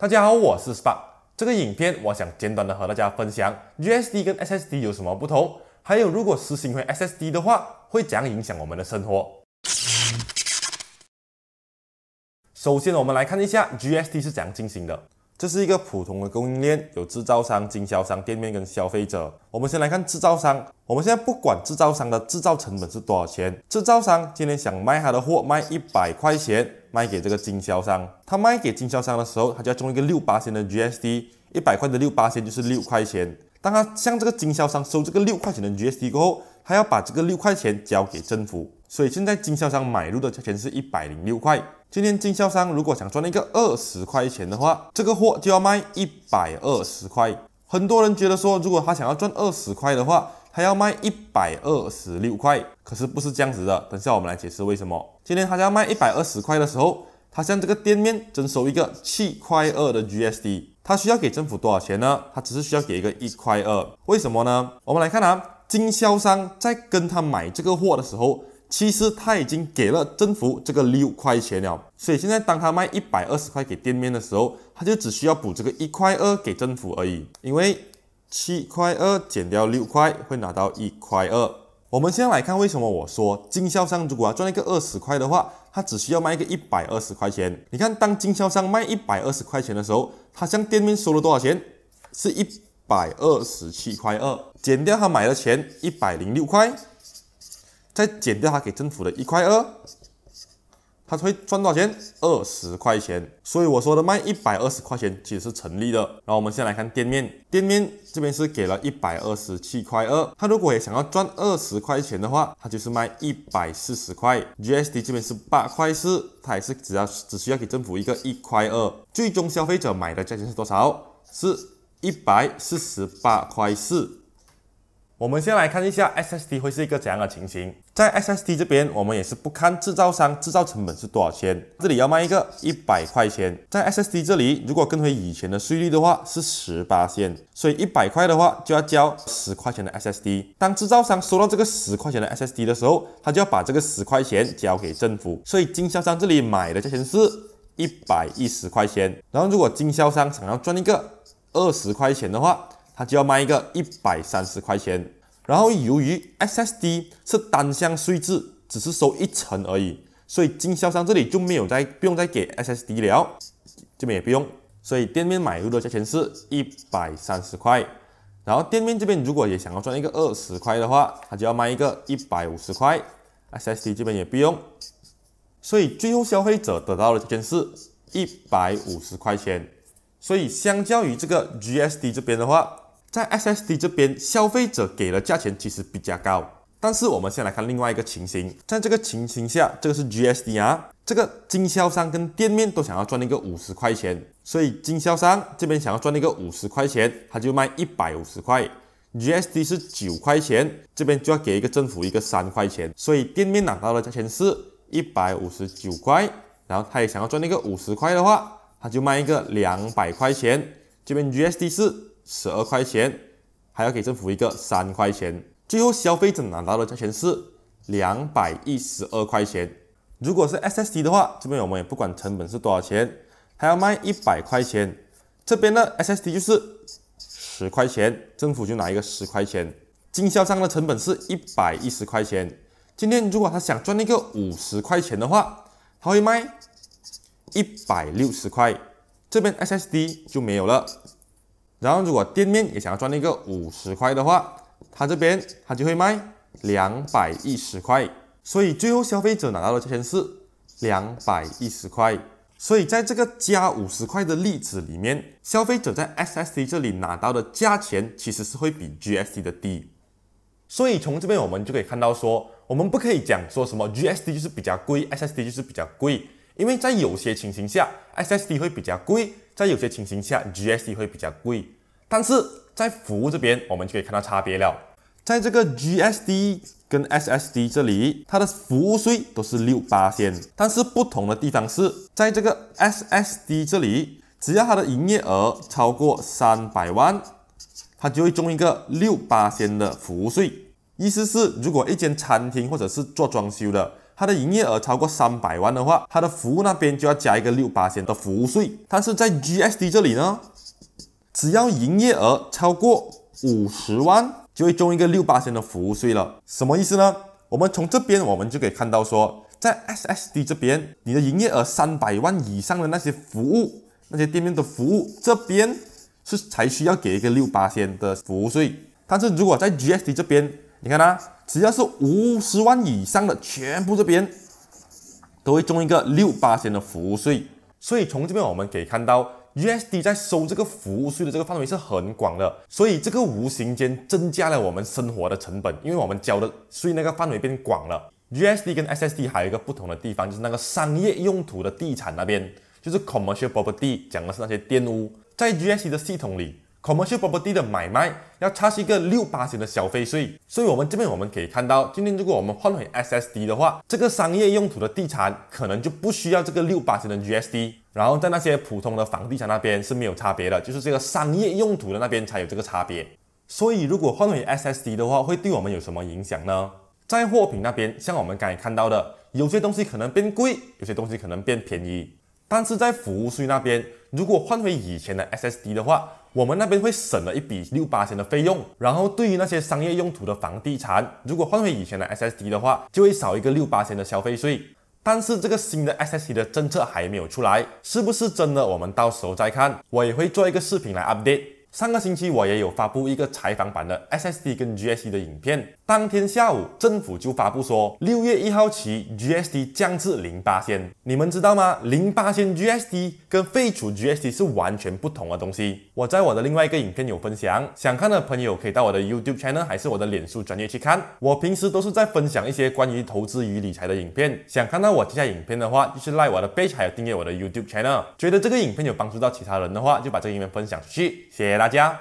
大家好，我是 Spark。这个影片我想简短的和大家分享，GSD 跟 SSD 有什么不同？还有，如果实行回 SSD 的话，会怎样影响我们的生活？首先，我们来看一下 GSD 是怎样进行的。这是一个普通的供应链，有制造商、经销商、店面跟消费者。我们先来看制造商。我们现在不管制造商的制造成本是多少钱，制造商今天想卖他的货，卖一百块钱卖给这个经销商。他卖给经销商的时候，他就要中一个六八仙的 GST，一百块的六八仙就是六块钱。当他向这个经销商收这个六块钱的 GST 过后，他要把这个六块钱交给政府。所以现在经销商买入的价钱是一百零六块。今天经销商如果想赚一个二十块钱的话，这个货就要卖一百二十块。很多人觉得说，如果他想要赚二十块的话，他要卖一百二十六块。可是不是这样子的。等下我们来解释为什么。今天他要卖一百二十块的时候，他向这个店面征收一个七块二的 g s d 他需要给政府多少钱呢？他只是需要给一个一块二。为什么呢？我们来看啊，经销商在跟他买这个货的时候。其实他已经给了政府这个六块钱了，所以现在当他卖一百二十块给店面的时候，他就只需要补这个一块二给政府而已。因为七块二减掉六块会拿到一块二。我们先来看为什么我说经销商如果要赚一个二十块的话，他只需要卖一个一百二十块钱。你看，当经销商卖一百二十块钱的时候，他向店面收了多少钱？是一百二十七块二，减掉他买的钱一百零六块。再减掉他给政府的一块二，他会赚多少钱？二十块钱。所以我说的卖一百二十块钱其实是成立的。然后我们先来看店面，店面这边是给了一百二十七块二，他如果也想要赚二十块钱的话，他就是卖一百四十块。G S D 这边是八块四，他也是只要只需要给政府一个一块二，最终消费者买的价钱是多少？是一百四十八块四。我们先来看一下 SSD 会是一个怎样的情形。在 SSD 这边，我们也是不看制造商制造成本是多少钱，这里要卖一个一百块钱。在 SSD 这里，如果跟回以前的税率的话，是十八线，所以一百块的话就要交十块钱的 SSD。当制造商收到这个十块钱的 SSD 的时候，他就要把这个十块钱交给政府。所以经销商这里买的价钱是一百一十块钱。然后如果经销商想要赚一个二十块钱的话，他就要卖一个一百三十块钱，然后由于 SSD 是单向税制，只是收一层而已，所以经销商这里就没有再不用再给 SSD 了，这边也不用，所以店面买入的价钱是一百三十块。然后店面这边如果也想要赚一个二十块的话，他就要卖一个一百五十块，SSD 这边也不用，所以最后消费者得到的价是一百五十块钱。所以相较于这个 GSD 这边的话，在 SSD 这边，消费者给的价钱其实比较高，但是我们先来看另外一个情形，在这个情形下，这个是 g s d 啊，这个经销商跟店面都想要赚那个五十块钱，所以经销商这边想要赚那个五十块钱，他就卖一百五十块，GSD 是九块钱，这边就要给一个政府一个三块钱，所以店面拿到的价钱是一百五十九块，然后他也想要赚那个五十块的话，他就卖一个两百块钱，这边 GSD 是。十二块钱，还要给政府一个三块钱，最后消费者拿到的价钱是两百一十二块钱。如果是 SSD 的话，这边我们也不管成本是多少钱，还要卖一百块钱。这边呢，SSD 就是十块钱，政府就拿一个十块钱，经销商的成本是一百一十块钱。今天如果他想赚那个五十块钱的话，他会卖一百六十块。这边 SSD 就没有了。然后，如果店面也想要赚那个五十块的话，他这边他就会卖两百一十块，所以最后消费者拿到的钱是两百一十块。所以在这个加五十块的例子里面，消费者在 S S D 这里拿到的价钱其实是会比 G S D 的低。所以从这边我们就可以看到，说我们不可以讲说什么 G S D 就是比较贵，S S D 就是比较贵。因为在有些情形下，SSD 会比较贵，在有些情形下，GSD 会比较贵。但是在服务这边，我们就可以看到差别了。在这个 GSD 跟 SSD 这里，它的服务税都是六八千。但是不同的地方是在这个 SSD 这里，只要它的营业额超过三百万，它就会中一个六八千的服务税。意思是，如果一间餐厅或者是做装修的，它的营业额超过三百万的话，它的服务那边就要加一个六八千的服务税。但是在 G S D 这里呢，只要营业额超过五十万，就会中一个六八千的服务税了。什么意思呢？我们从这边我们就可以看到，说在 S S D 这边，你的营业额三百万以上的那些服务，那些店面的服务，这边是才需要给一个六八千的服务税。但是如果在 G S D 这边，你看呢？只要是五十万以上的，全部这边都会中一个六八千的服务税。所以从这边我们可以看到，USD 在收这个服务税的这个范围是很广的。所以这个无形间增加了我们生活的成本，因为我们交的税那个范围变广了。USD 跟 SSD 还有一个不同的地方，就是那个商业用途的地产那边，就是 commercial property，讲的是那些电屋，在 USD 的系统里。Commercial property 的买卖要差是一个六八型的消费税，所以我们这边我们可以看到，今天如果我们换回 SSD 的话，这个商业用途的地产可能就不需要这个六八型的 g s d 然后在那些普通的房地产那边是没有差别的，就是这个商业用途的那边才有这个差别。所以如果换回 SSD 的话，会对我们有什么影响呢？在货品那边，像我们刚才看到的，有些东西可能变贵，有些东西可能变便宜，但是在服务税那边。如果换回以前的 SSD 的话，我们那边会省了一笔六八千的费用。然后对于那些商业用途的房地产，如果换回以前的 SSD 的话，就会少一个六八千的消费税。但是这个新的 SSD 的政策还没有出来，是不是真的？我们到时候再看。我也会做一个视频来 update。上个星期我也有发布一个采访版的 SSD 跟 GSE 的影片。当天下午，政府就发布说，六月一号起 GST 降至零八仙。你们知道吗？零八仙 GST 跟废除 GST 是完全不同的东西。我在我的另外一个影片有分享，想看的朋友可以到我的 YouTube channel 还是我的脸书专业去看。我平时都是在分享一些关于投资与理财的影片。想看到我这他影片的话，就是 like 我的 page 还有订阅我的 YouTube channel。觉得这个影片有帮助到其他人的话，就把这个影片分享出去。谢谢大家。